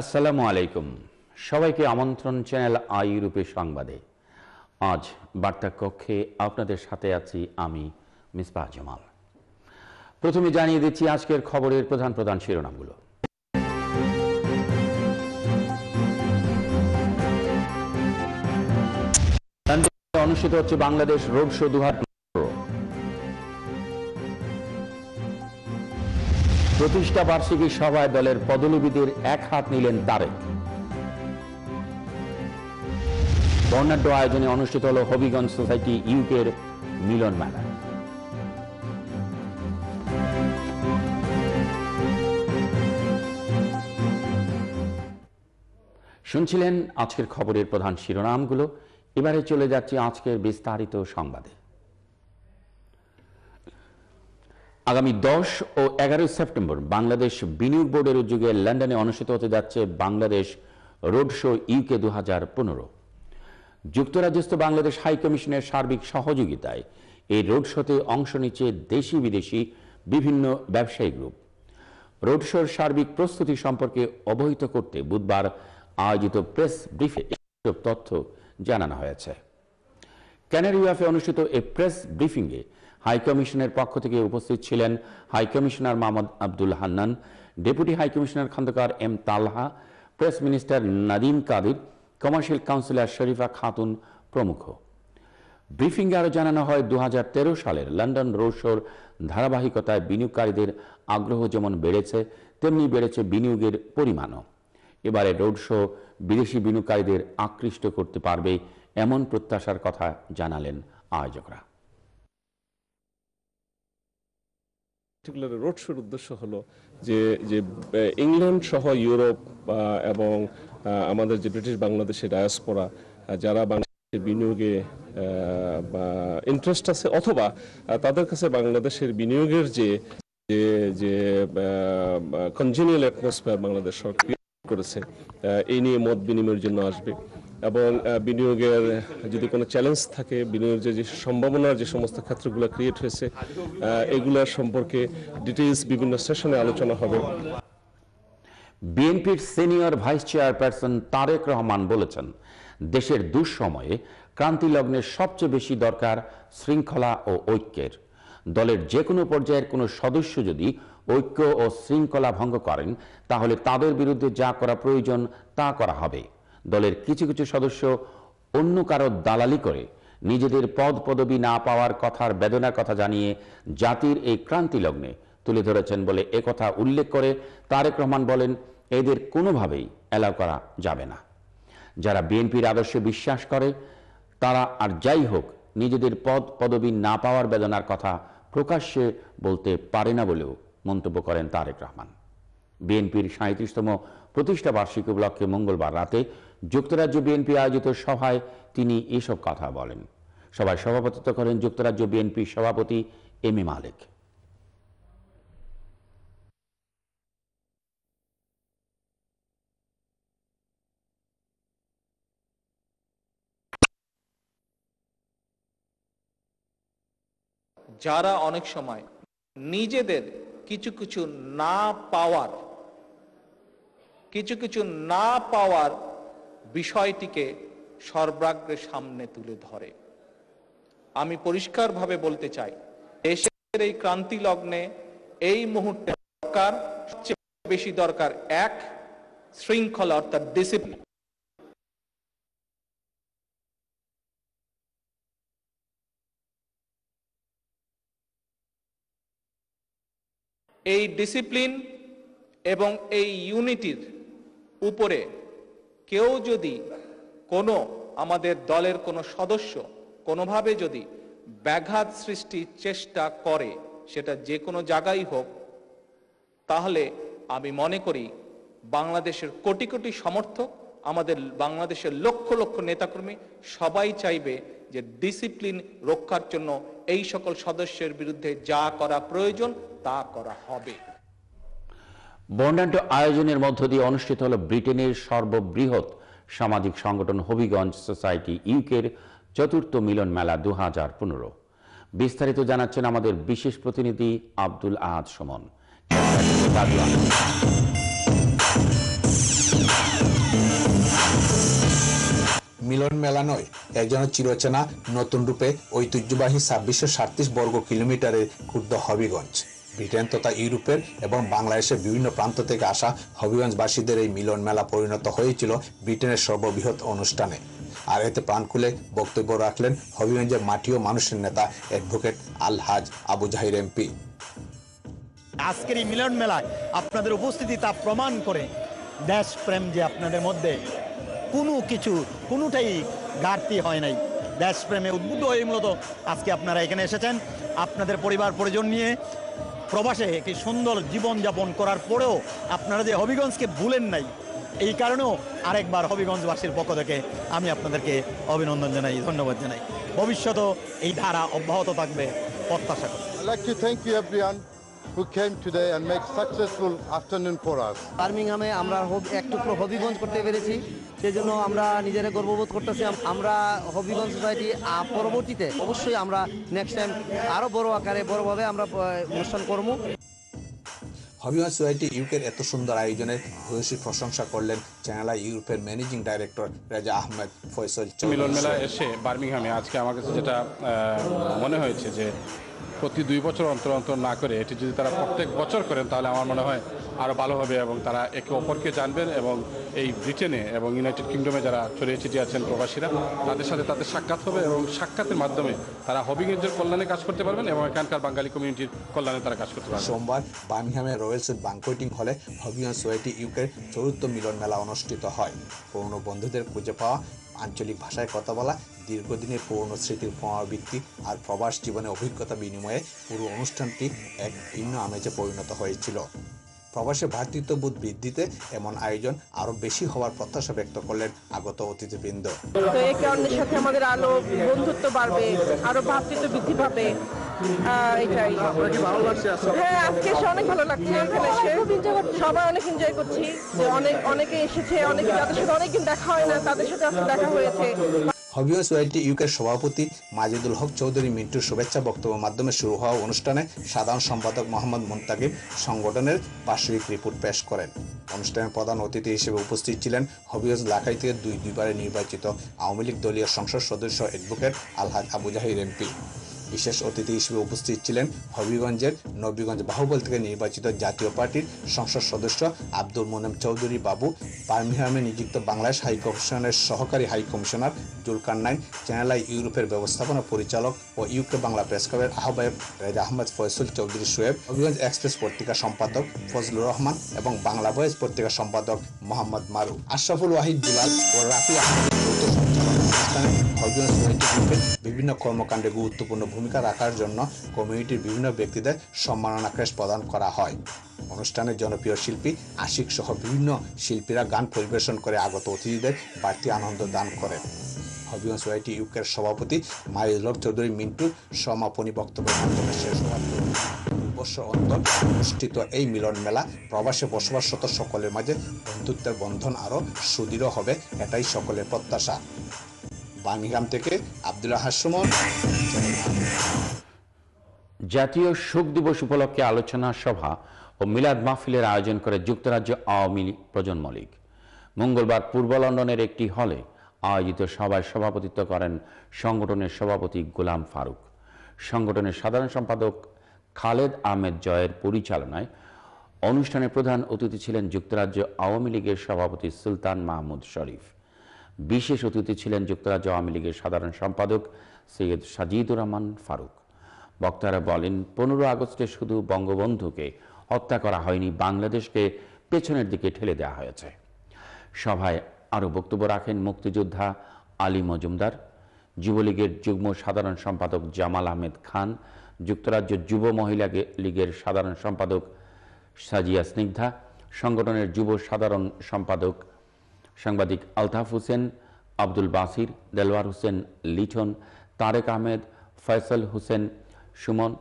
আসসালামু আলাইকুম সবাইকে আমন্ত্রণ চ্যানেল আই রূপে সংবাদে আজ বার্তা কক্ষে আপনাদের সাথে আছি আমি মিসবাহ জামাল প্রথমে জানিয়ে দিচ্ছি আজকের খবরের প্রধান প্রধান শিরোনামগুলো অনুষ্ঠিত হচ্ছে বাংলাদেশ রোড শো দু প্রতিষ্ঠা বার্ষিকী সভায় দলের পদলিবিদের এক হাত নিলেন তারেক বর্ণাঢ্য আয়োজনে অনুষ্ঠিত হল হবিগঞ্জ সোসাইটি ইউকের মিলন মেলা শুনছিলেন আজকের খবরের প্রধান শিরোনামগুলো এবারে চলে যাচ্ছি আজকের বিস্তারিত সংবাদে আগামী দশ ও এগারোই সেপ্টেম্বর বাংলাদেশ বিনিয়োগ বোর্ডের উদ্যোগে লন্ডনে অনুষ্ঠিত হতে যাচ্ছে বাংলাদেশ রোড শো ইউকে দু হাজার পনেরো যুক্তরাজ্যস্থ বাংলাদেশ হাইকমিশনের সার্বিক সহযোগিতায় এই রোড শোতে অংশ নিচ্ছে দেশি বিদেশি বিভিন্ন ব্যবসায়ী গ্রুপ রোড শোর সার্বিক প্রস্তুতি সম্পর্কে অবহিত করতে বুধবার আয়োজিত প্রেস ব্রিফে এসব তথ্য জানানো হয়েছে ক্যানারি অনুষ্ঠিত এই প্রেস ব্রিফিংয়ে হাইকমিশনের পক্ষ থেকে উপস্থিত ছিলেন high commissioner Mohammad Abdul Hannan deputy high commissioner Khandakar M Talha press minister Nadim Kadir commercial counsellor Sharifa Khatun প্রমুখ ব্রিফিংয়ে আরও জানানো হয় দু সালের লন্ডন রোড শোর ধারাবাহিকতায় বিনিয়োগকারীদের আগ্রহ যেমন বেড়েছে তেমনি বেড়েছে বিনিয়োগের পরিমাণও এবারে রোড শো বিদেশি বিনিয়োগকারীদের আকৃষ্ট করতে পারবে এমন প্রত্যাশার কথা জানালেন আয়োজকরা পার্টিকুলার রোড শোর উদ্দেশ্য হলো যে যে ইংল্যান্ড সহ ইউরোপ এবং আমাদের যে ব্রিটিশ বাংলাদেশের ডায়াসপোরা যারা বাংলাদেশের বিনিয়োগে ইন্টারেস্ট আছে অথবা তাদের কাছে বাংলাদেশের বিনিয়োগের যে যে যে কনজিনিয়াল অ্যাটমসফিয়ার বাংলাদেশ সরকার করেছে এই নিয়ে মত বিনিময়ের জন্য আসবে এবং বিনিয়োগের যদি কোনো চ্যালেঞ্জ থাকে বিনিয়োগের যে সম্ভাবনার যে সমস্ত ক্ষেত্রগুলো ক্রিয়েট হয়েছে এগুলোর সম্পর্কে ডিটেলস বিভিন্ন সেশনে আলোচনা হবে বিএনপির senior vice chairperson Tarique Rahman বলেছেন দেশের দুঃসময়ে ক্রান্তিলগ্নের সবচেয়ে বেশি দরকার শৃঙ্খলা ও ঐক্যের দলের যে কোনো পর্যায়ের কোনো সদস্য যদি ঐক্য ও শৃঙ্খলা ভঙ্গ করেন তাহলে তাদের বিরুদ্ধে যা করা প্রয়োজন তা করা হবে দলের কিছু কিছু সদস্য অন্য কারো দালালি করে নিজেদের পদ পদবি না পাওয়ার কথার বেদনার কথা জানিয়ে জাতির এই ক্রান্তি লগ্নে তুলে ধরেছেন বলে একথা উল্লেখ করে তারেক রহমান বলেন এদের কোনোভাবেই অ্যালাউ করা যাবে না যারা বিএনপির আদর্শে বিশ্বাস করে তারা আর যাই হোক নিজেদের পদ পদবি না পাওয়ার বেদনার কথা প্রকাশ্যে বলতে পারে না বলেও মন্তব্য করেন তারেক রহমান বিএনপির সাঁত্রিশতম প্রতিষ্ঠাবার্ষিকী উপলক্ষে মঙ্গলবার রাতে যুক্তরাজ্য বিএনপি আয়োজিত সভায় তিনি এসব কথা বলেন সভায় সভাপতিত্ব করেন যুক্তরাজ্য বিএনপি সভাপতি এম এ মালিক যারা অনেক সময় নিজেদের কিছু কিছু না পাওয়ার কিছু কিছু না পাওয়ার বিষয়টিকে সর্বাগ্রে সামনে তুলে ধরে আমি পরিষ্কারভাবে বলতে চাই দেশের এই ক্রান্তি লগ্নে এই মুহূর্তে দরকার সবচেয়ে বেশি দরকার এক শৃঙ্খলা অর্থাৎ ডিসিপ্লিন এই ডিসিপ্লিন এবং এই ইউনিটির উপরে কেউ যদি কোনো আমাদের দলের কোনো সদস্য কোনোভাবে যদি ব্যাঘাত সৃষ্টির চেষ্টা করে সেটা যে কোনো জায়গায় হোক তাহলে আমি মনে করি বাংলাদেশের কোটি কোটি সমর্থক আমাদের বাংলাদেশের লক্ষ লক্ষ নেতাকর্মী সবাই চাইবে যে ডিসিপ্লিন রক্ষার জন্য এই সকল সদস্যের বিরুদ্ধে যা করা প্রয়োজন তা করা হবে বর্ণাঢ্য আয়োজনের মধ্য দিয়ে অনুষ্ঠিত হল ব্রিটেনের সর্ববৃহৎ সামাজিক সংগঠন হবিগঞ্জ সোসাইটি ইউকের চতুর্থ মিলন মেলা দু হাজার পনেরো বিস্তারিত জানাচ্ছেন আমাদের বিশেষ প্রতিনিধি আব্দুল আহাদ সুমন মিলন মেলা নয় একজন চিরচেনা নতুন রূপে ঐতিহ্যবাহী ছাব্বিশশো সাতত্রিশ বর্গ কিলোমিটারের ক্ষুদ্র হবিগঞ্জ ব্রিটেন তথা ইউরোপের এবং বাংলাদেশের বিভিন্ন প্রান্ত থেকে আসা হবিগঞ্জবাসীদের এই মিলন মেলা পরিণত হয়েছিল ব্রিটেনের সর্ববৃহৎ অনুষ্ঠানে আর এতে প্রাণ খুলে বক্তব্য রাখলেন হবিগঞ্জের মাটি ও মানুষের নেতা অ্যাডভোকেট আলহাজ আবু জাহির এমপি আজকের এই মিলন মেলায় আপনাদের উপস্থিতি তা প্রমাণ করে প্রেম যে আপনাদের মধ্যে কোনো কিছু কোনোটাই ঘাটতি হয় নাই প্রেমে উদ্বুদ্ধ হয়ে মূলত আজকে আপনারা এখানে এসেছেন আপনাদের পরিবার পরিজন নিয়ে প্রবাসে একটি সুন্দর জীবনযাপন করার পরেও আপনারা যে হবিগঞ্জকে ভুলেন নাই এই কারণেও আরেকবার হবিগঞ্জবাসীর পক্ষ থেকে আমি আপনাদেরকে অভিনন্দন জানাই ধন্যবাদ জানাই ভবিষ্যতেও এই ধারা অব্যাহত থাকবে প্রত্যাশা করি thank you everyone who came today and make successful afternoon for us. বার্মিংহামে আমরা একটু হবিগঞ্জ করতে পেরেছি সেজন্য আমরা নিজেরা গর্ববোধ করতেছি আমরা হবিগঞ্জ সোসাইটি পরবর্তীতে অবশ্যই আমরা নেক্সট টাইম আরও বড় আকারে বড়ভাবে আমরা অনুষ্ঠান করবো হবিগঞ্জ সোসাইটি ইউকের এত সুন্দর আয়োজনের ভূয়সী প্রশংসা করলেন চ্যানেলা ইউরোপের ম্যানেজিং ডাইরেক্টর রাজা আহমেদ ফয়সল মিলন মেলা এসে বার্মিংহামে আজকে আমার কাছে যেটা মনে হয়েছে যে প্রতি দুই বছর অন্তর অন্তর না করে এটি যদি তারা প্রত্যেক বছর করেন তাহলে আমার মনে হয় আরও ভালো হবে এবং তারা একে অপরকে জানবেন এবং এই ব্রিটেনে এবং ইউনাইটেড কিংডমে যারা ছড়িয়ে ছিটিয়ে আছেন প্রবাসীরা তাদের সাথে তাদের সাক্ষাৎ হবে এবং সাক্ষাতের মাধ্যমে তারা হবিগঞ্জের কল্যাণে কাজ করতে পারবেন এবং এখানকার বাঙালি কমিউনিটির কল্যাণে তারা কাজ করতে পারবেন সোমবার বার্মিংহামে রয়েলসের বাংকোটিং হলে হবিগঞ্জ সোয়েটি ইউকের চতুর্থ মিলন মেলা অনুষ্ঠিত হয় পুরনো বন্ধুদের খুঁজে পাওয়া আঞ্চলিক ভাষায় কথা বলা দীর্ঘদিনের পুরনো স্মৃতির পুনরাবৃত্তি আর প্রবাস জীবনে অভিজ্ঞতা বিনিময়ে পুরো অনুষ্ঠানটি এক ভিন্ন আমেজে পরিণত হয়েছিল প্রবাসে ভ্রাতৃত্ববোধ বৃদ্ধিতে এমন আয়োজন আরো বেশি হওয়ার প্রত্যাশা ব্যক্ত করলেন আগত অতিথিবৃন্দ একে অন্যের সাথে আমাদের বন্ধুত্ব বাড়বে আরো ভ্রাতৃত্ব বৃদ্ধি পাবে হ্যাঁ আজকে এসে অনেক ভালো লাগছে সবাই অনেক এনজয় করছি অনেক অনেকে এসেছে অনেকে সাথে দেখা হয় না তাদের সাথে দেখা হয়েছে হবিওস ওয়াইটি ইউকের সভাপতি মাজিদুল হক চৌধুরী মিন্টুর শুভেচ্ছা বক্তব্যের মাধ্যমে শুরু হওয়া অনুষ্ঠানে সাধারণ সম্পাদক মোহাম্মদ মুন্তাকিব সংগঠনের বার্ষিক রিপোর্ট পেশ করেন অনুষ্ঠানে প্রধান অতিথি হিসেবে উপস্থিত ছিলেন হবিগঞ্জ লাখাই থেকে দুই দুইবারে নির্বাচিত আওয়ামী লীগ দলীয় সংসদ সদস্য অ্যাডভোকেট আলহাজ আবুজাহির এমপি বিশেষ অতিথি হিসেবে উপস্থিত ছিলেন হবিগঞ্জের নবীগঞ্জ বাহুবল থেকে নির্বাচিত জাতীয় পার্টির সংসদ সদস্য আব্দুল মোনেম চৌধুরী বাবু বার্মিহামে নিযুক্ত বাংলাদেশ হাইকমিশনের সহকারী হাইকমিশনার জুলকান নাইন চ্যানেল ইউরোপের ব্যবস্থাপনা পরিচালক ও ইউকে বাংলা প্রেস ক্লাবের আহ্বায়ক রেজা আহমদ ফয়সুল চৌধুরী সোয়েব হবিগঞ্জ এক্সপ্রেস পত্রিকা সম্পাদক ফজলুর রহমান এবং বাংলা ভয়েস পত্রিকা সম্পাদক মোহাম্মদ মারু আশরাফুল ওয়াহিদ দুলাল ও রাফি আহমেদ গ্রুপের বিভিন্ন কর্মকাণ্ডে গুরুত্বপূর্ণ ভূমিকা রাখার জন্য কমিউনিটির বিভিন্ন ব্যক্তিদের সম্মাননা ক্রেস প্রদান করা হয় অনুষ্ঠানে জনপ্রিয় শিল্পী আশিক সহ বিভিন্ন শিল্পীরা গান পরিবেশন করে আগত অতিথিদের বাড়তি আনন্দ দান করেন হবিগঞ্জ ওয়াইটি ইউকের সভাপতি মাইজলভ চৌধুরী মিন্টুর সমাপনী বক্তব্যের মাধ্যমে শেষ হওয়ার ভারতবর্ষ অন্তর অনুষ্ঠিত এই মিলন মেলা প্রবাসে বসবাসরত সকলের মাঝে বন্ধুত্বের বন্ধন আরও সুদৃঢ় হবে এটাই সকলের প্রত্যাশা বার্মিংহাম থেকে আবদুল্লাহ হাসমন জাতীয় শোক দিবস উপলক্ষে আলোচনা সভা ও মিলাদ মাহফিলের আয়োজন করে যুক্তরাজ্য আওয়ামী প্রজন্ম লীগ মঙ্গলবার পূর্ব লন্ডনের একটি হলে আয়োজিত সভায় সভাপতিত্ব করেন সংগঠনের সভাপতি গোলাম ফারুক সংগঠনের সাধারণ সম্পাদক খালেদ আহমেদ জয়ের পরিচালনায় অনুষ্ঠানে প্রধান অতিথি ছিলেন যুক্তরাজ্য আওয়ামী লীগের সভাপতি সুলতান মাহমুদ শরীফ বিশেষ অতিথি ছিলেন যুক্তরাজ্য আওয়ামী লীগের সাধারণ সম্পাদক সৈয়দ সাজিদুর রহমান ফারুক বক্তারা বলেন পনেরো আগস্টে শুধু বঙ্গবন্ধুকে হত্যা করা হয়নি বাংলাদেশকে পেছনের দিকে ঠেলে দেওয়া হয়েছে সভায় আরও বক্তব্য রাখেন মুক্তিযোদ্ধা আলী মজুমদার যুবলীগের যুগ্ম সাধারণ সম্পাদক জামাল আহমেদ খান যুক্তরাজ্য যুব মহিলা লীগের সাধারণ সম্পাদক সাজিয়া স্নিগ্ধা সংগঠনের যুব সাধারণ সম্পাদক সাংবাদিক আলতাফ হোসেন আব্দুল বাসির দেলওয়ার হোসেন লিঠন তারেক আহমেদ ফয়সল হোসেন সুমন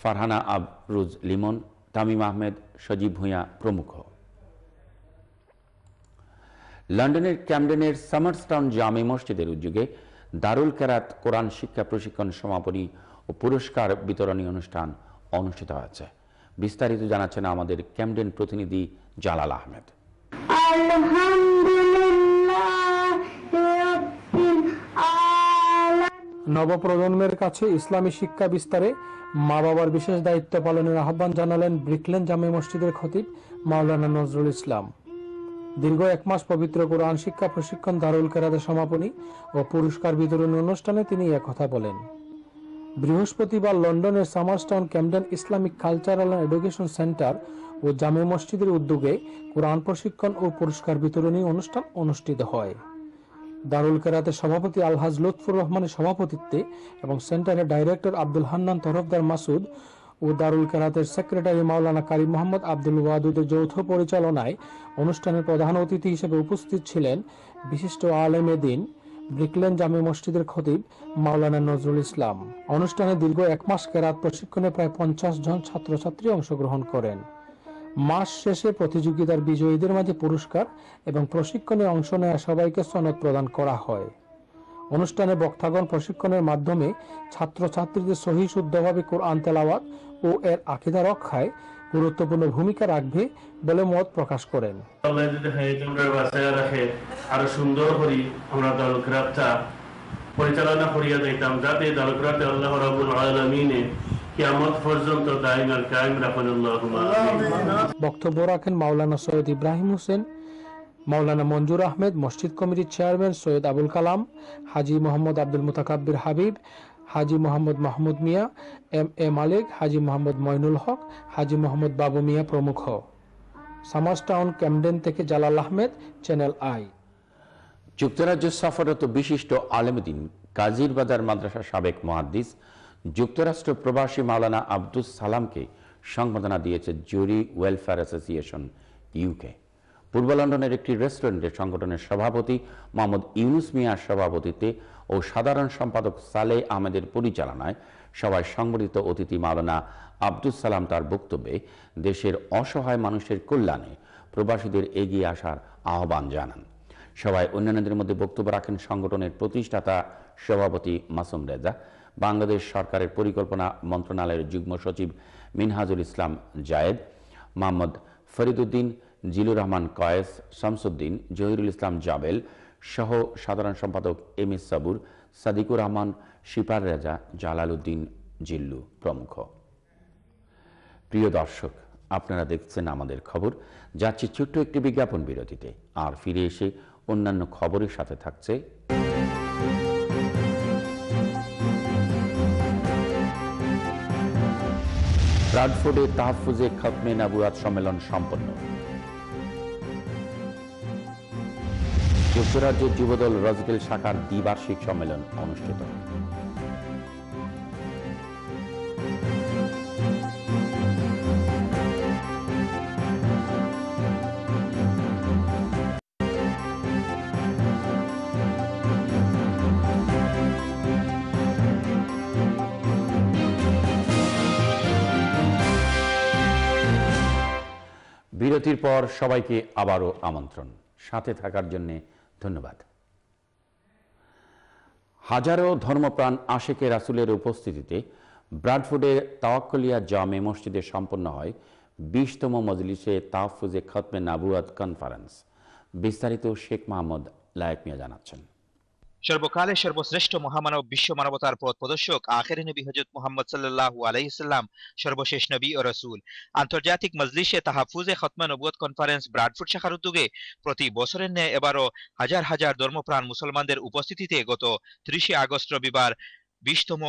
ফারহানা আবরুজ লিমন তামিম আহমেদ সজীব ভূঁয়া প্রমুখ লন্ডনের ক্যামডেনের সামার্সটাউন জামে মসজিদের উদ্যোগে দারুল কেরাত কোরআন শিক্ষা প্রশিক্ষণ সমাপনী ও পুরস্কার বিতরণী অনুষ্ঠান অনুষ্ঠিত হয়েছে বিস্তারিত জানাচ্ছেন আমাদের ক্যামডেন প্রতিনিধি জালাল আহমেদ নবপ্রজন্মের কাছে ইসলামী শিক্ষা বিস্তারে মা বাবার বিশেষ দায়িত্ব পালনের আহ্বান জানালেন ব্রিকলেন জামে মসজিদের খতিব মাওলানা নজরুল ইসলাম দীর্ঘ এক মাস পবিত্র কোরআন শিক্ষা প্রশিক্ষণ দারুল কেরাদের সমাপনী ও পুরস্কার বিতরণ অনুষ্ঠানে তিনি একথা বলেন বৃহস্পতিবার লন্ডনের Somers Town Camden Islamic cultural and education centre ও জামে মসজিদের উদ্যোগে কোরআন প্রশিক্ষণ ও পুরস্কার বিতরণী অনুষ্ঠান অনুষ্ঠিত হয় দারুল কেরাতের সভাপতি আলহাজ লুৎফুর রহমানের সভাপতিত্বে এবং সেন্টারের ডাইরেক্টর আব্দুল হান্নান তরফদার মাসুদ ও দারুল কেরাতের সেক্রেটারি মাওলানা কারি মোহাম্মদ আব্দুল ওয়াদুদের যৌথ পরিচালনায় অনুষ্ঠানের প্রধান অতিথি হিসেবে উপস্থিত ছিলেন বিশিষ্ট আলেমে দিন লিখলেন জামি মসজিদের খতিব মাওলানা নজরুল ইসলাম অনুষ্ঠানে দীর্ঘ এক মাস কেরাত প্রশিক্ষণে প্রায় পঞ্চাশ জন ছাত্রছাত্রী অংশগ্রহণ করেন মাস শেষে প্রতিযোগিতার বিজয়ীদের মাঝে পুরস্কার এবং প্রশিক্ষণে অংশ নেওয়া সবাইকে সনদ প্রদান করা হয় অনুষ্ঠানে বক্তাগণ প্রশিক্ষণের মাধ্যমে ছাত্রছাত্রীদের সহি শুদ্ধভাবে কোরআন তেলাওয়াত ও এর আকিদা রক্ষায় গুরুত্বপূর্ণ ভূমিকা রাখবে বলে মত প্রকাশ করেন আরো সুন্দর করি আমরা দলগ্রাফটা পরিচালনা করিয়া যাতে দলগ্রাফে আল্লাহ রাবুল আলমিনে বক্তব্য রাখেন মাওলানা সৈয়দ ইব্রাহিম হোসেন মাওলানা মঞ্জুর আহমেদ মসজিদ কমিটির chairman Syed Abul Kalam Haji Mohammad Abdul Mutakabbir Habib Haji Mohammad Mahmud Mia M A Malik Haji Mohammad Moynul Haque Haji Mohammad Babu Mia প্রমুখ সামাজ টাউন ক্যামডেন থেকে জালাল আহমেদ চ্যানেল আই যুক্তরাজ্য সফররত বিশিষ্ট আলেমদিন কাজির বাজার মাদ্রাসার সাবেক মহাদ্দিস যুক্তরাষ্ট্র প্রবাসী মাওলানা আব্দুস সালামকে সংবর্ধনা দিয়েছে জুরি ওয়েলফেয়ার অ্যাসোসিয়েশন ইউকে পূর্ব লন্ডনের একটি রেস্টুরেন্টে সংগঠনের সভাপতি মোহাম্মদ ইউনুস মিয়ার সভাপতিত্বে ও সাধারণ সম্পাদক সালে আহমেদের পরিচালনায় সবাই সংগঠিত অতিথি মালানা আব্দুল সালাম তার বক্তব্যে দেশের অসহায় মানুষের কল্যাণে প্রবাসীদের এগিয়ে আসার আহ্বান জানান সবাই অন্যান্যদের মধ্যে বক্তব্য রাখেন সংগঠনের প্রতিষ্ঠাতা সভাপতি মাসুম রেজা বাংলাদেশ সরকারের পরিকল্পনা মন্ত্রণালয়ের যুগ্ম সচিব মিনহাজুল ইসলাম জায়েদ মোহাম্মদ ফরিদুদ্দিন জিলুর রহমান কয়েস শামসুদ্দিন জহিরুল ইসলাম জাবেল সহ সাধারণ সম্পাদক এম এস সাবুর সাদিকুর রহমান শিপার রাজা জালালউদ্দিন জিল্লু প্রমুখ প্রিয় দর্শক আপনারা দেখছেন আমাদের খবর যাচ্ছে ছোট্ট একটি বিজ্ঞাপন বিরতিতে আর ফিরে এসে অন্যান্য খবরের সাথে থাকছে ব্রাডফোর্ডে তাহফুজে খতমে নাবুয়াত সম্মেলন সম্পন্ন যুক্তরাজ্যের যুবদল রজবেল শাখার দ্বিবার্ষিক সম্মেলন অনুষ্ঠিত বিরতির পর সবাইকে আবারও আমন্ত্রণ সাথে থাকার জন্যে ধন্যবাদ হাজারো ধর্মপ্রাণ আশেকে রাসুলের উপস্থিতিতে ব্রাডফুডের তাওয়াক্কলিয়া জামে মসজিদে সম্পন্ন হয় বিশতম মজলিসে তাহফুজে খতমে নাবুয়াদ কনফারেন্স বিস্তারিত শেখ মাহমুদ লায়ক মিয়া জানাচ্ছেন সর্বকালে সর্বশ্রেষ্ঠ মহামানব বিশ্ব মানবতার পথ প্রদর্শক আখের নবী হজরত মোহাম্মদ সাল্লাহু আলাইসাল্লাম সর্বশেষ নবী ও রসুল আন্তর্জাতিক মজলিসে তাহাফুজে খতমা নবুয় কনফারেন্স ব্রাডফুট শাখার উদ্যোগে প্রতি বছরের ন্যায় এবারও হাজার হাজার ধর্মপ্রাণ মুসলমানদের উপস্থিতিতে গত ত্রিশে আগস্ট রবিবার বিশতম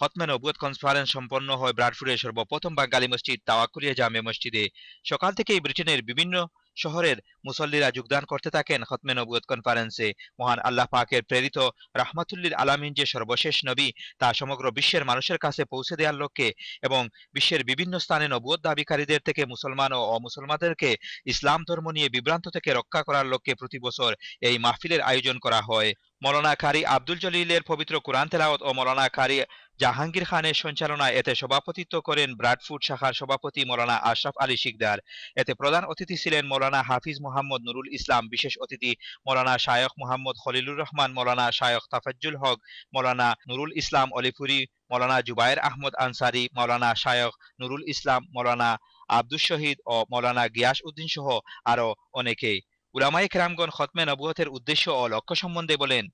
হতমে নবুয়ত কনফারেন্স সম্পন্ন হয় ব্রাডফুটের সর্বপ্রথম বাঙ্গালী মসজিদ তাওয়াকুলিয়া জামে মসজিদে সকাল থেকেই ব্রিটেনের বিভিন্ন শহরের মুসল্লিরা যোগদান করতে থাকেন খতমে নবুয়ত কনফারেন্সে মহান আল্লাহ পাকের প্রেরিত রাহমাতুল্লির আলামিন যে সর্বশেষ নবী তা সমগ্র বিশ্বের মানুষের কাছে পৌঁছে দেওয়ার লক্ষ্যে এবং বিশ্বের বিভিন্ন স্থানে নবুয়ত দাবিকারীদের থেকে মুসলমান ও অমুসলমানদেরকে ইসলাম ধর্ম নিয়ে বিভ্রান্ত থেকে রক্ষা করার লক্ষ্যে প্রতি বছর এই মাহফিলের আয়োজন করা হয় মৌলানা খারি আব্দুল জলিলের পবিত্র কোরআন তেলাওয়াত ও মৌলানা খারি জাহাঙ্গীর খানের সঞ্চালনায় এতে সভাপতিত্ব করেন ব্রাডফুড শাখার সভাপতি মৌলানা আশরাফ আলী শিকদার এতে প্রধান অতিথি ছিলেন মৌলানা হাফিজ মোহাম্মদ নুরুল ইসলাম বিশেষ অতিথি মৌলানা শায়ক মোহাম্মদ খলিলুর রহমান মৌলানা শায়ক তাফাজ্জুল হক মৌলানা নুরুল ইসলাম অলিপুরি মৌলানা জুবায়ের আহমদ আনসারি মৌলানা শায়ক নুরুল ইসলাম মৌলানা আব্দুল শহীদ ও মৌলানা গিয়াস উদ্দিন সহ আরও অনেকেই উলামাই কেরামগণ খতমে নবুয়তের উদ্দেশ্য ও লক্ষ্য সম্বন্ধে বলেন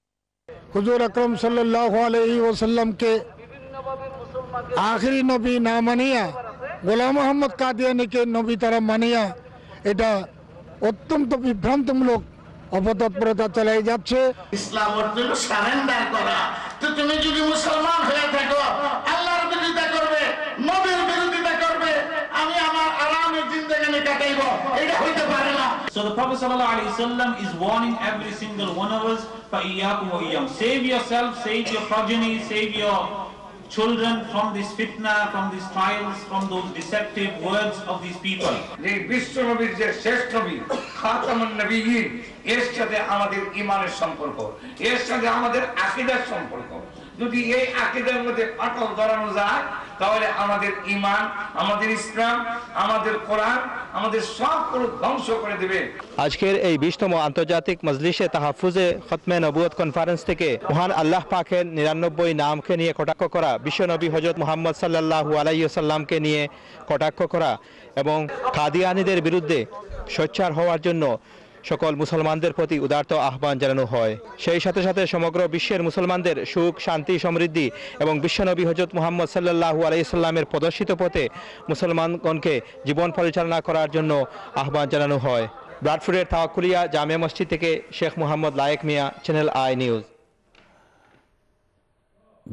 হুজুর আকরম সাল্লাল্লাহু আলাইহি ওয়াসাল্লামকে আখরি নবী না মানিয়া গোলাম মোহাম্মদ কাদিয়ানিকে নবী তারা মানিয়া এটা অত্যন্ত বিভ্রান্তমূলক অপতৎপরতা চালাই যাচ্ছে ইসলাম সারেন্ডার করা তো তুমি যদি মুসলমান হয়ে থাকো আল্লাহর বিরোধিতা করবে নবীর বিরোধিতা করবে আমি আমার আরামের কাটাইব এটা হইতে পারে না So the Prophet is warning every single one of us, Save yourself, save your progeny, save your children from this fitna, from these trials, from those deceptive words of these people. এর সাথে আমাদের সম্পর্ক এর সাথে আমাদের সম্পর্ক যদি এই আকীদার মধ্যে ফাটল ধরানো যায় তাহলে আমাদের ইমান আমাদের ইসলাম আমাদের কোরআন আমাদের সবগুলো ধ্বংস করে দেবে আজকের এই বিশতম আন্তর্জাতিক মজলিসে তাহফুজে খতমে নবুয়ত কনফারেন্স থেকে মহান আল্লাহ পাখের নিরানব্বই নামকে নিয়ে কটাক্ষ করা বিশ্বনবী হজরত মোহাম্মদ সাল্লাহু আলাইসাল্লামকে নিয়ে কটাক্ষ করা এবং কাদিয়ানিদের বিরুদ্ধে সোচ্চার হওয়ার জন্য সকল মুসলমানদের প্রতি উদার্ত আহ্বান জানানো হয় সেই সাথে সাথে সমগ্র বিশ্বের মুসলমানদের সুখ শান্তি সমৃদ্ধি এবং বিশ্বনবী হজরত মোহাম্মদ সাল্লাহু আলাইসাল্লামের প্রদর্শিত পথে মুসলমানগণকে জীবন পরিচালনা করার জন্য আহ্বান জানানো হয় ব্রাডফুডের তাওয়াকুলিয়া জামিয়া মসজিদ থেকে Sheikh Mohammad Layek Mia channel I news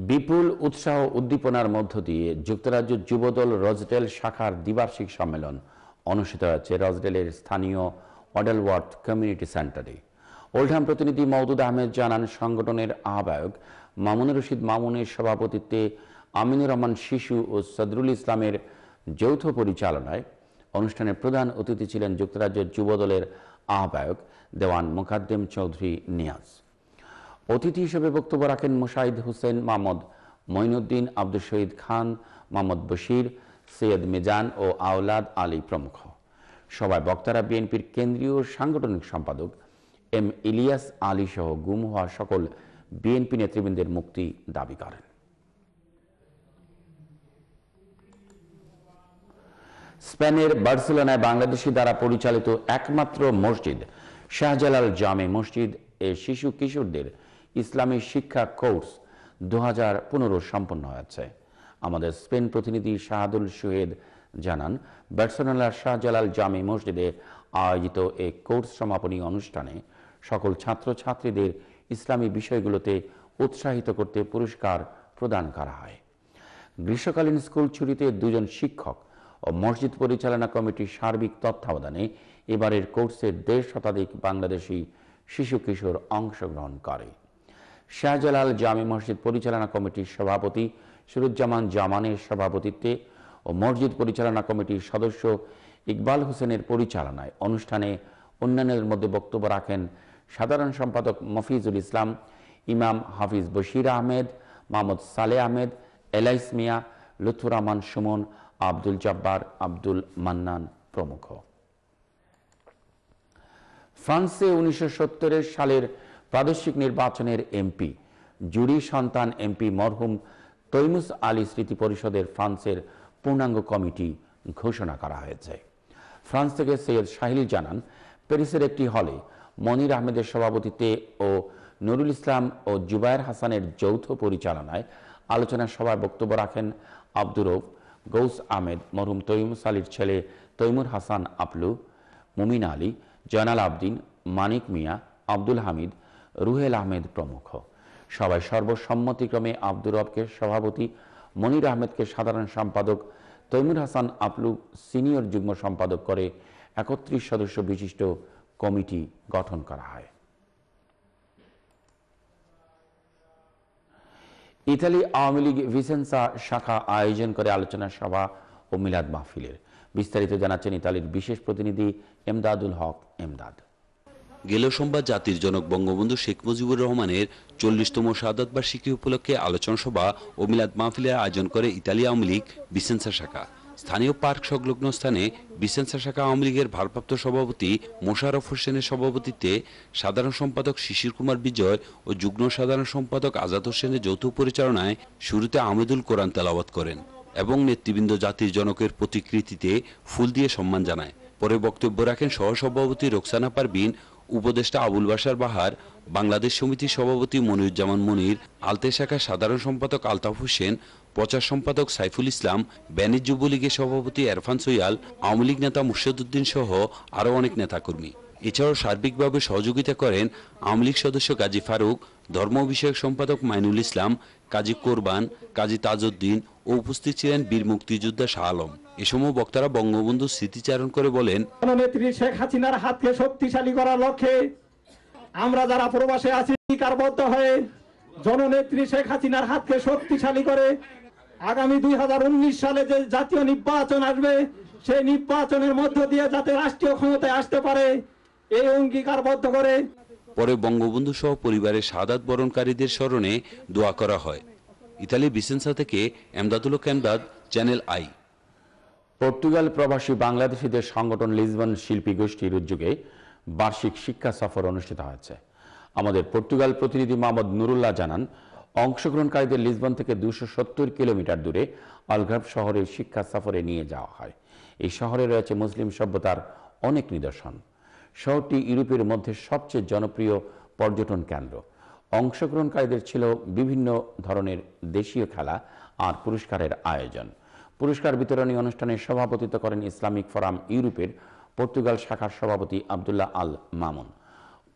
বিপুল উৎসাহ উদ্দীপনার মধ্য দিয়ে যুক্তরাজ্য যুবদল রজডেল শাখার দ্বিবার্ষিক সম্মেলন অনুষ্ঠিত হয়েছে রজডেলের স্থানীয় মডেল ওয়ার্ড কমিউনিটি সেন্টারে ওল্ডহাম প্রতিনিধি মওদুদ আহমেদ জানান সংগঠনের আহ্বায়ক মামুনুর রশিদ মামুনের সভাপতিত্বে আমিনুর রহমান শিশু ও সদরুল ইসলামের যৌথ পরিচালনায় অনুষ্ঠানে প্রধান অতিথি ছিলেন যুক্তরাজ্যের যুবদলের আহ্বায়ক দেওয়ান মোকাদ্দেম চৌধুরী নিয়াজ অতিথি হিসেবে বক্তব্য রাখেন মোশাহিদ হোসেন মাহমদ মঈনুদ্দিন আব্দুল শহীদ খান মোহাম্মদ বশির সৈয়দ মিজান ও আওলাদ আলী প্রমুখ সভায় বক্তারা বিএনপির কেন্দ্রীয় সাংগঠনিক সম্পাদক এম ইলিয়াস আলী সহ গুম হওয়া সকল বিএনপি নেতৃবৃন্দের মুক্তি দাবি করেন স্পেনের বার্সেলোনায় বাংলাদেশি দ্বারা পরিচালিত একমাত্র মসজিদ শাহজালাল জামে মসজিদ এ শিশু কিশোরদের ইসলামী শিক্ষা কোর্স দু সম্পন্ন হয়েছে আমাদের স্পেন প্রতিনিধি শাহাদুল সুহেদ জানান ব্যাটসোনালা শাহজালাল জামি মসজিদে আয়োজিত এই কোর্স সমাপনী অনুষ্ঠানে সকল ছাত্রছাত্রীদের ইসলামী বিষয়গুলোতে উৎসাহিত করতে পুরস্কার প্রদান করা হয় গ্রীষ্মকালীন স্কুল ছুটিতে দুজন শিক্ষক ও মসজিদ পরিচালনা কমিটির সার্বিক তত্ত্বাবধানে এবারের কোর্সে দেড় শতাধিক বাংলাদেশি শিশু কিশোর অংশগ্রহণ করে শাহজালাল জামি মসজিদ পরিচালনা কমিটির সভাপতি সুরুজ্জামান জামানের সভাপতিত্বে ও মসজিদ পরিচালনা কমিটির সদস্য ইকবাল হোসেনের পরিচালনায় অনুষ্ঠানে অন্যান্যের মধ্যে বক্তব্য রাখেন সাধারণ সম্পাদক মফিজুল ইসলাম ইমাম হাফিজ বশির আহমেদ মাহমুদ সালে আহমেদ এলাইস মিয়া লুথুর রহমান সুমন আব্দুল জব্বার আব্দুল মান্নান প্রমুখ ফ্রান্সে উনিশশো সালের প্রাদেশিক নির্বাচনের এমপি জুরি সন্তান এমপি মরহুম তৈমুস আলী স্মৃতি পরিষদের ফ্রান্সের পূর্ণাঙ্গ কমিটি ঘোষণা করা হয়েছে ফ্রান্স থেকে সৈয়দ শাহিল জানান প্যারিসের একটি হলে মনির আহমেদের সভাপতিতে ও নুরুল ইসলাম ও জুবায়ের হাসানের যৌথ পরিচালনায় আলোচনা সভায় বক্তব্য রাখেন আব্দুরফ গৌস আহমেদ মরহুম তৈমুস আলীর ছেলে তৈমুর হাসান আপলু মুমিন আলী জয়নাল আবদিন মানিক মিয়া আব্দুল হামিদ রুহেল আহমেদ প্রমুখ সবাই সর্বসম্মতিক্রমে আব্দুর রবকে সভাপতি মনির আহমেদকে সাধারণ সম্পাদক তৈমুর হাসান আপলু সিনিয়র যুগ্ম সম্পাদক করে একত্রিশ সদস্য বিশিষ্ট কমিটি গঠন করা হয় ইতালি আওয়ামী লীগ ভিসেন্সা শাখা আয়োজন করে আলোচনা সভা ও মিলাদ মাহফিলের বিস্তারিত জানাচ্ছেন ইতালির বিশেষ প্রতিনিধি এমদাদুল হক এমদাদ গেল সোমবার জাতির জনক বঙ্গবন্ধু শেখ মুজিবুর রহমানের চল্লিশতম সাদাত বার্ষিকী উপলক্ষে আলোচনা সভা ও মিলাদ মাহফিলের আয়োজন করে ইতালি আওয়ামী লীগ বিসেন্সা শাখা স্থানীয় পার্ক সংলগ্ন স্থানে বিসেন্সা শাখা আওয়ামী লীগের ভারপ্রাপ্ত সভাপতি মোশারফ হোসেনের সভাপতিত্বে সাধারণ সম্পাদক শিশির কুমার বিজয় ও যুগ্ম সাধারণ সম্পাদক আজাদ হোসেনের যৌথ পরিচালনায় শুরুতে আমেদুল কোরআন তেলাওয়াত করেন এবং নেতৃবৃন্দ জাতির জনকের প্রতিকৃতিতে ফুল দিয়ে সম্মান জানায় পরে বক্তব্য রাখেন সহসভাপতি রোকসানা পারবিন উপদেষ্টা আবুল বাসার বাহার বাংলাদেশ সমিতির সভাপতি মনিরুজ্জামান মনির আলতে শাখার সাধারণ সম্পাদক আলতাফ হোসেন প্রচার সম্পাদক সাইফুল ইসলাম ব্যানিজ যুবলীগের সভাপতি এরফান সৈয়াল আওয়ামী লীগ নেতা মুর্শেদ উদ্দিন সহ আরও অনেক নেতাকর্মী এছাড়াও সার্বিকভাবে সহযোগিতা করেন আওয়ামী লীগ সদস্য কাজী ফারুক ধর্ম বিষয়ক সম্পাদক মাইনুল ইসলাম কাজী কোরবান কাজী তাজউদ্দিন ও উপস্থিত ছিলেন বীর মুক্তিযোদ্ধা শাহ আলম এ সময় বক্তারা বঙ্গবন্ধু স্মৃতিচারণ করে বলেন নেত্রী শেখ হাসিনার হাতকে শক্তিশালী করার লক্ষ্যে আমরা যারা প্রবাসে আছি কারবদ্ধ হয়ে জননেত্রী শেখ হাসিনার হাতকে শক্তিশালী করে আগামী দুই সালে যে জাতীয় নির্বাচন আসবে সেই নির্বাচনের মধ্য দিয়ে যাতে রাষ্ট্রীয় ক্ষমতায় আসতে পারে এই অঙ্গীকারবদ্ধ করে পরে বঙ্গবন্ধু সহ পরিবারের সাদাত বরণকারীদের স্মরণে দোয়া করা হয় ইতালি বিসেন্সা থেকে Emdadul Kemdad channel I Portugal প্রবাসী বাংলাদেশিদের সংগঠন লিসবন শিল্পী গোষ্ঠীর উদ্যোগে বার্ষিক শিক্ষা সফর অনুষ্ঠিত হয়েছে আমাদের পর্তুগাল প্রতিনিধি মোহাম্মদ নুরুল্লাহ জানান অংশগ্রহণকারীদের লিসবন থেকে দুশো সত্তর কিলোমিটার দূরে আলগ্রাব শহরের শিক্ষা সফরে নিয়ে যাওয়া হয় এই শহরে রয়েছে মুসলিম সভ্যতার অনেক নিদর্শন শহরটি ইউরোপের মধ্যে সবচেয়ে জনপ্রিয় পর্যটন কেন্দ্র অংশগ্রহণকারীদের ছিল বিভিন্ন ধরনের দেশীয় খেলা আর পুরস্কারের আয়োজন পুরস্কার বিতরণী অনুষ্ঠানে সভাপতিত্ব করেন ইসলামিক ফোরাম ইউরোপের পর্তুগাল শাখার সভাপতি আবদুল্লাহ আল মামুন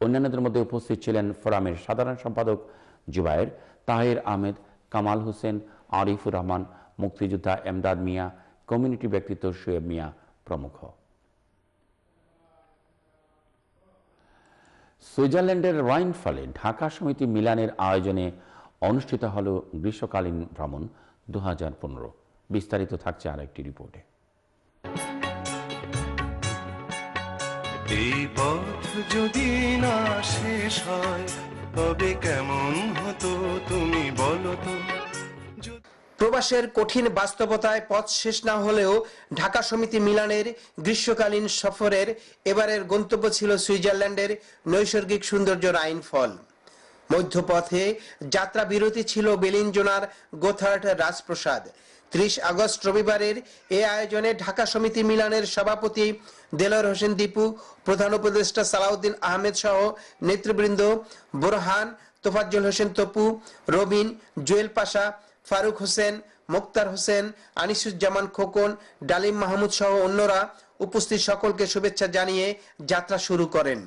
অন্যান্যদের মধ্যে উপস্থিত ছিলেন ফোরামের সাধারণ সম্পাদক জুবায়ের তাহের আহমেদ কামাল হোসেন আরিফুর রহমান মুক্তিযোদ্ধা এমদাদ মিয়া কমিউনিটি ব্যক্তিত্ব শোয়েব মিয়া প্রমুখ সুইজারল্যান্ডের রাইনফলে ঢাকা সমিতি মিলানের আয়োজনে অনুষ্ঠিত হল গ্রীষ্মকালীন ভ্রমণ দু বিস্তারিত থাকছে আর একটি রিপোর্টে এই পথ যদি না শেষ হয় তবে কেমন হতো তুমি বলো তো মাসের কঠিন বাস্তবতায় পথ শেষ না হলেও ঢাকা সমিতি মিলানের গ্রীষ্মকালীন সফরের এবারের গন্তব্য ছিল সুইজারল্যান্ডের নৈসর্গিক সৌন্দর্য রাইনফল মধ্যপথে যাত্রা বিরতি ছিল বেলিনজোনার গোথার্ট রাজপ্রসাদ ত্রিশ আগস্ট রবিবারের এ আয়োজনে ঢাকা সমিতি মিলানের সভাপতি দেলর হোসেন দীপু প্রধান উপদেষ্টা সালাউদ্দিন আহমেদ সহ নেতৃবৃন্দ বোরহান তোফাজ্জল হোসেন তপু রবিন জুয়েল পাশা ফারুক হোসেন মুক্তার হোসেন আনিসুজ্জামান খোকন ডালিম মাহমুদ সহ অন্যরা উপস্থিত সকলকে শুভেচ্ছা জানিয়ে যাত্রা শুরু করেন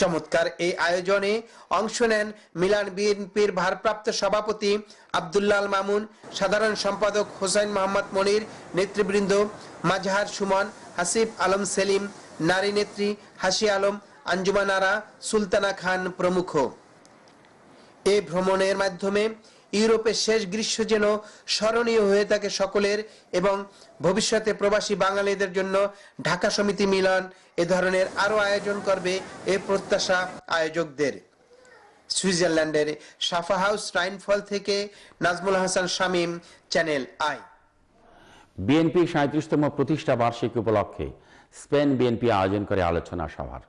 চমৎকার এই আয়োজনে অংশ নেন মিলান বিএনপির ভারপ্রাপ্ত সভাপতি আবদুল্লাল মামুন সাধারণ সম্পাদক হোসেন মোহাম্মদ মনির নেতৃবৃন্দ মাজহার সুমন হাসিফ আলম সেলিম নারী নেত্রী হাসি আলম আঞ্জুমান আরা সুলতানা খান প্রমুখ এ ভ্রমণের মাধ্যমে ইউরোপের শেষ গ্রীষ্ম যেন স্মরণীয় হয়ে থাকে সকলের এবং ভবিষ্যতে প্রবাসী বাঙালিদের জন্য ঢাকা সমিতি মিলন এ ধরনের আরো আয়োজন করবে এ প্রত্যাশা আয়োজকদের সুইজারল্যান্ডের সাফা হাউস রাইনফল থেকে Nazmul Hasan Shamim channel I BNP সাঁত্রিশতম প্রতিষ্ঠা বার্ষিকী উপলক্ষে স্পেন বিএনপি আয়োজন করে আলোচনা সভার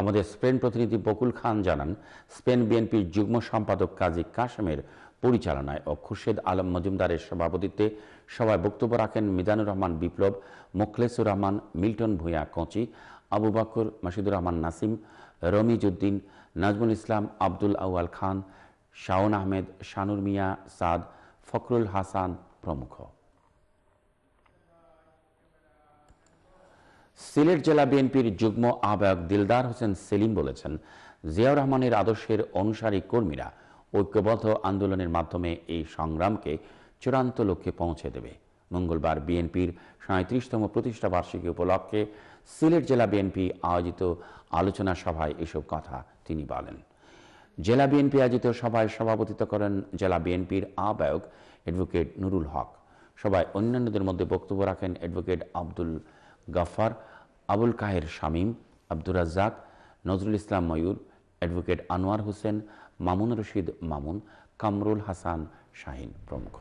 আমাদের স্পেন প্রতিনিধি বকুল খান জানান স্পেন বিএনপির যুগ্ম সম্পাদক কাজী কাশেমের পরিচালনায় ও খুরশেদ আলম মজুমদারের সভাপতিত্বে সভায় বক্তব্য রাখেন মিজানুর রহমান বিপ্লব মোখলেসুর রহমান মিল্টন ভূঁয়া কঁচি আবু বাকর মাসিদুর রহমান নাসিম রমিজউদ্দিন নাজমুল ইসলাম আব্দুল আউয়াল খান শাওন আহমেদ শানুর মিয়া সাদ ফখরুল হাসান প্রমুখ সিলেট জেলা বিএনপির যুগ্ম আহ্বায়ক দিলদার হোসেন সেলিম বলেছেন জিয়াউর রহমানের আদর্শের অনুসারী কর্মীরা ঐক্যবদ্ধ আন্দোলনের মাধ্যমে এই সংগ্রামকে চূড়ান্ত লক্ষ্যে পৌঁছে দেবে মঙ্গলবার বিএনপির সাঁত্রিশতম প্রতিষ্ঠাবার্ষিকী উপলক্ষে সিলেট জেলা বিএনপি আয়োজিত আলোচনা সভায় এসব কথা তিনি বলেন জেলা বিএনপি আয়োজিত সভায় সভাপতিত্ব করেন জেলা বিএনপির আহ্বায়ক অ্যাডভোকেট নুরুল হক সবাই অন্যান্যদের মধ্যে বক্তব্য রাখেন অ্যাডভোকেট আব্দুল গাফার আবুল কাহের শামীম আব্দুর রাজ্জাক নজরুল ইসলাম ময়ূর অ্যাডভোকেট আনোয়ার হোসেন মামুন রশিদ মামুন কামরুল হাসান শাহিন প্রমুখ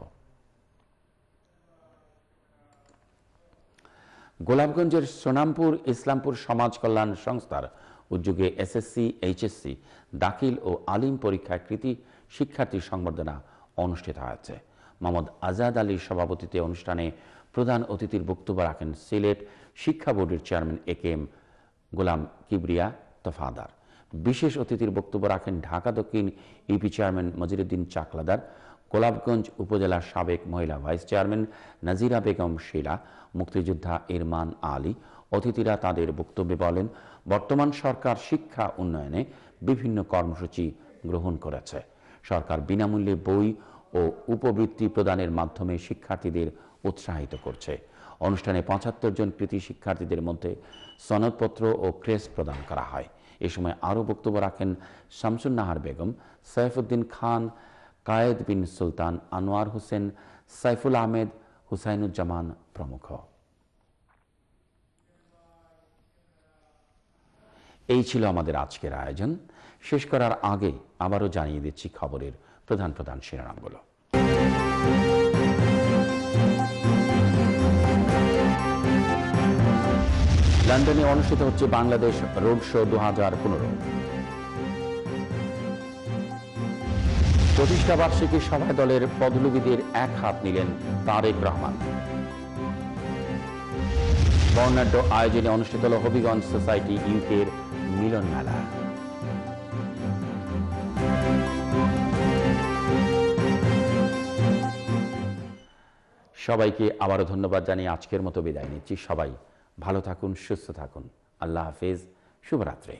গোলাপগঞ্জের সোনামপুর ইসলামপুর সমাজ কল্যাণ সংস্থার উদ্যোগে এসএসসি এইচএসসি দাখিল ও আলিম পরীক্ষায় কৃতি শিক্ষার্থী সংবর্ধনা অনুষ্ঠিত হয়েছে মোহাম্মদ আজাদ আলীর সভাপতিতে অনুষ্ঠানে প্রধান অতিথির বক্তব্য রাখেন সিলেট শিক্ষা বোর্ডের chairman A K M Golam Kibria Tafadar বিশেষ অতিথির বক্তব্য রাখেন ঢাকা দক্ষিণ ইউপি চেয়ারম্যান মজিরুদ্দিন চাকলাদার গোলাপগঞ্জ উপজেলার সাবেক মহিলা ভাইস চেয়ারম্যান নাজিরা বেগম শিলা মুক্তিযোদ্ধা ইরমান আলী অতিথিরা তাদের বক্তব্যে বলেন বর্তমান সরকার শিক্ষা উন্নয়নে বিভিন্ন কর্মসূচি গ্রহণ করেছে সরকার বিনামূল্যে বই ও উপবৃত্তি প্রদানের মাধ্যমে শিক্ষার্থীদের উৎসাহিত করছে অনুষ্ঠানে পঁচাত্তর জন কৃতি শিক্ষার্থীদের মধ্যে সনদপত্র ও ক্রেস প্রদান করা হয় এ সময় আরও বক্তব্য রাখেন শামসুন্নাহার বেগম সৈফুদ্দিন খান কায়েদ বিন সুলতান আনোয়ার হোসেন সাইফুল আহমেদ হুসাইনুজ্জামান প্রমুখ এই ছিল আমাদের আজকের আয়োজন শেষ করার আগে আবারও জানিয়ে দিচ্ছি খবরের প্রধান প্রধান শিরোনামগুলো লন্ডনে অনুষ্ঠিত হচ্ছে বাংলাদেশ রোড শো দু হাজার পনেরো প্রতিষ্ঠা বার্ষিকী সভায় দলের পদলবিদের এক হাত নিলেন তারেক রহমান বর্ণাঢ্য আয়োজনে অনুষ্ঠিত হল হবিগঞ্জ সোসাইটি ইউকের মিলন মেলা সবাইকে আবারও ধন্যবাদ জানিয়ে আজকের মতো বিদায় নিচ্ছি সবাই ভালো থাকুন সুস্থ থাকুন আল্লাহ হাফেজ শুভরাত্রি